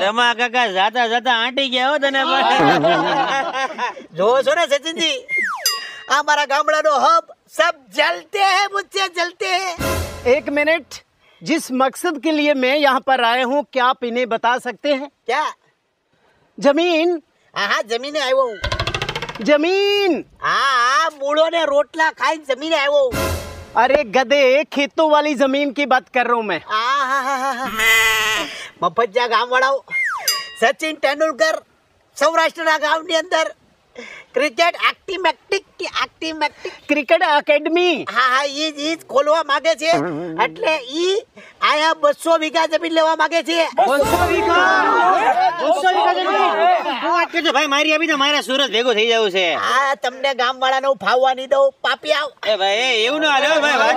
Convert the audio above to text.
रमा काका जाता जी हमारा गामा नो जलते हैं एक मिनट जिस मकसद के लिए मैं यहाँ पर आए हूँ क्या आप इन्हें बता सकते हैं क्या जमीन हाँ जमीन आयो जमीन हाँ बूढ़ो ने रोटला खाई जमीन आयो अरे गधे खेतों वाली जमीन की बात कर रहा हूँ मैं मफत जा गांव बढ़ाओ सचिन तेंदुलकर सौराष्ट्र गांव ने अंदर क्रिकेट एक्टिमेटिक की एक्टिमेटिक क्रिकेट एकेडमी हाँ हाँ ये चीज खोलवा मांगे थे अटले ये आया बसो बीघा जमीन लेवा मांगे थे बसो बीघा આપ કેજો ભાઈ મારી આપી દે મારા સુરત ભેગો થઈ જવું છે આ તમને ગામ વાળાનો ફાવવા નહીં દઉં પાપી આવ એ ભાઈ એવું ના હાલે ભાઈ